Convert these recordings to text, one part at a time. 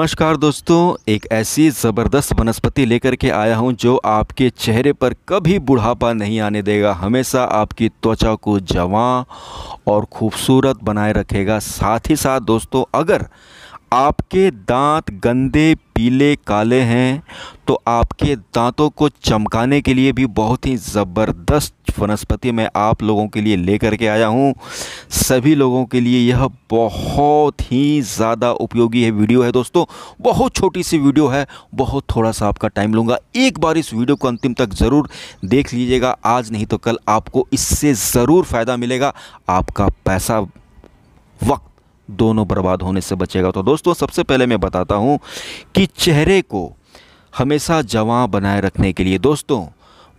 नमस्कार दोस्तों एक ऐसी ज़बरदस्त वनस्पति लेकर के आया हूं जो आपके चेहरे पर कभी बुढ़ापा नहीं आने देगा हमेशा आपकी त्वचा को जवां और खूबसूरत बनाए रखेगा साथ ही साथ दोस्तों अगर आपके दांत गंदे पीले काले हैं तो आपके दांतों को चमकाने के लिए भी बहुत ही ज़बरदस्त वनस्पति मैं आप लोगों के लिए लेकर के आया हूँ सभी लोगों के लिए यह बहुत ही ज़्यादा उपयोगी है वीडियो है दोस्तों बहुत छोटी सी वीडियो है बहुत थोड़ा सा आपका टाइम लूँगा एक बार इस वीडियो को अंतिम तक ज़रूर देख लीजिएगा आज नहीं तो कल आपको इससे ज़रूर फ़ायदा मिलेगा आपका पैसा वक्त दोनों बर्बाद होने से बचेगा तो दोस्तों सबसे पहले मैं बताता हूँ कि चेहरे को हमेशा जवां बनाए रखने के लिए दोस्तों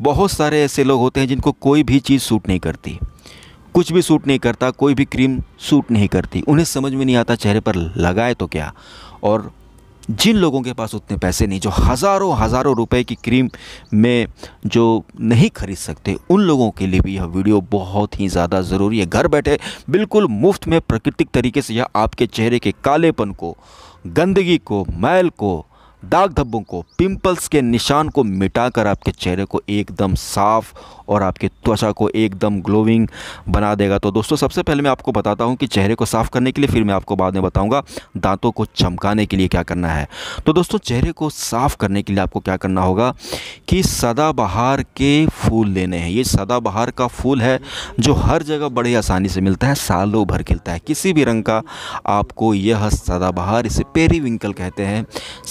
बहुत सारे ऐसे लोग होते हैं जिनको कोई भी चीज़ सूट नहीं करती कुछ भी सूट नहीं करता कोई भी क्रीम सूट नहीं करती उन्हें समझ में नहीं आता चेहरे पर लगाए तो क्या और जिन लोगों के पास उतने पैसे नहीं जो हज़ारों हज़ारों रुपए की क्रीम में जो नहीं खरीद सकते उन लोगों के लिए भी यह वीडियो बहुत ही ज़्यादा ज़रूरी है घर बैठे बिल्कुल मुफ्त में प्राकृतिक तरीके से यह आपके चेहरे के कालेपन को गंदगी को मैल को दाग धब्बों को पिंपल्स के निशान को मिटाकर आपके चेहरे को एकदम साफ़ और आपके त्वचा को एकदम ग्लोइंग बना देगा तो दोस्तों सबसे पहले मैं आपको बताता हूं कि चेहरे को साफ़ करने के लिए फिर मैं आपको बाद में बताऊंगा दांतों को चमकाने के लिए क्या करना है तो दोस्तों चेहरे को साफ़ करने के लिए आपको क्या करना होगा कि सदाबहार के फूल लेने हैं ये सदाबहार का फूल है जो हर जगह बड़े आसानी से मिलता है सालों भर खिलता है किसी भी रंग का आपको यह सदाबहार इसे पेरी कहते हैं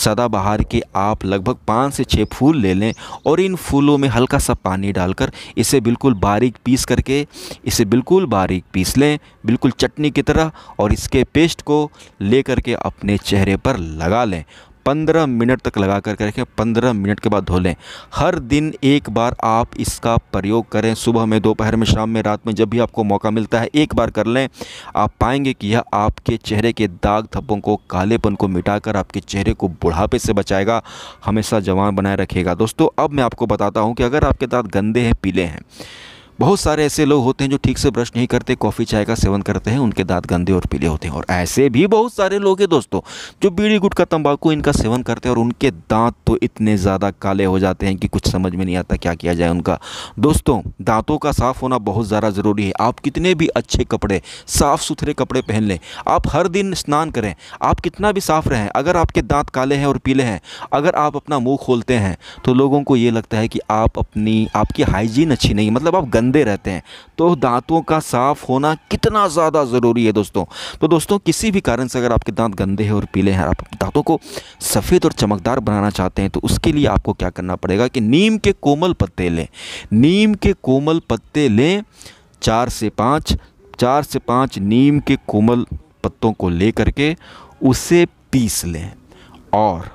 सदाबहार बाहर के आप लगभग पाँच से छः फूल ले लें और इन फूलों में हल्का सा पानी डालकर इसे बिल्कुल बारीक पीस करके इसे बिल्कुल बारीक पीस लें बिल्कुल चटनी की तरह और इसके पेस्ट को ले करके अपने चेहरे पर लगा लें पंद्रह मिनट तक लगा करके रखें पंद्रह मिनट के बाद धो लें हर दिन एक बार आप इसका प्रयोग करें सुबह में दोपहर में शाम में रात में जब भी आपको मौका मिलता है एक बार कर लें आप पाएंगे कि यह आपके चेहरे के दाग धब्बों को कालेपन को मिटाकर आपके चेहरे को बुढ़ापे से बचाएगा हमेशा जवान बनाए रखेगा दोस्तों अब मैं आपको बताता हूँ कि अगर आपके दाँत गंदे हैं पीले हैं बहुत सारे ऐसे लोग होते हैं जो ठीक से ब्रश नहीं करते कॉफ़ी चाय का सेवन करते हैं उनके दांत गंदे और पीले होते हैं और ऐसे भी बहुत सारे लोग हैं दोस्तों जो बीड़ी गुट का तंबाकू इनका सेवन करते हैं और उनके दांत तो इतने ज़्यादा काले हो जाते हैं कि कुछ समझ में नहीं आता क्या किया जाए उनका दोस्तों दाँतों का साफ़ होना बहुत ज़्यादा ज़रूरी है आप कितने भी अच्छे कपड़े साफ़ सुथरे कपड़े पहन लें आप हर दिन स्नान करें आप कितना भी साफ़ रहें अगर आपके दाँत काले हैं और पीले हैं अगर आप अपना मुँह खोलते हैं तो लोगों को ये लगता है कि आप अपनी आपकी हाइजीन अच्छी नहीं मतलब आप गंदे गंदे रहते हैं तो दांतों का साफ़ होना कितना ज़्यादा ज़रूरी है दोस्तों तो दोस्तों किसी भी कारण से अगर आपके दांत गंदे हैं और पीले हैं आप दांतों को सफ़ेद और चमकदार बनाना चाहते हैं तो उसके लिए आपको क्या करना पड़ेगा कि नीम के कोमल पत्ते लें नीम के कोमल पत्ते लें चार से पाँच चार से पाँच नीम के कोमल पत्तों को ले करके उसे पीस लें और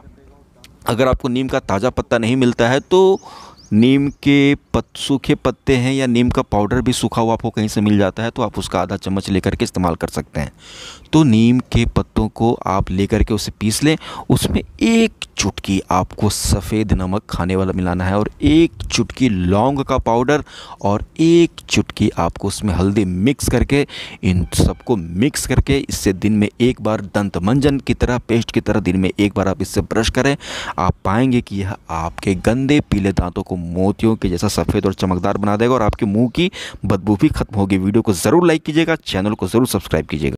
अगर आपको नीम का ताज़ा पत्ता नहीं मिलता है तो नीम के पत सूखे पत्ते हैं या नीम का पाउडर भी सूखा हुआ आपको कहीं से मिल जाता है तो आप उसका आधा चम्मच लेकर के इस्तेमाल कर सकते हैं तो नीम के पत्तों को आप लेकर के उसे पीस लें उसमें एक चुटकी आपको सफ़ेद नमक खाने वाला मिलाना है और एक चुटकी लौंग का पाउडर और एक चुटकी आपको उसमें हल्दी मिक्स करके इन सबको मिक्स करके इससे दिन में एक बार दंत मंजन की तरह पेस्ट की तरह दिन में एक बार आप इससे ब्रश करें आप पाएंगे कि यह आपके गंदे पीले दांतों को मोतियों के जैसा सफ़ेद और चमकदार बना देगा और आपके मुंह की बदबू भी खत्म होगी वीडियो को ज़रूर लाइक कीजिएगा चैनल को ज़रूर सब्सक्राइब कीजिएगा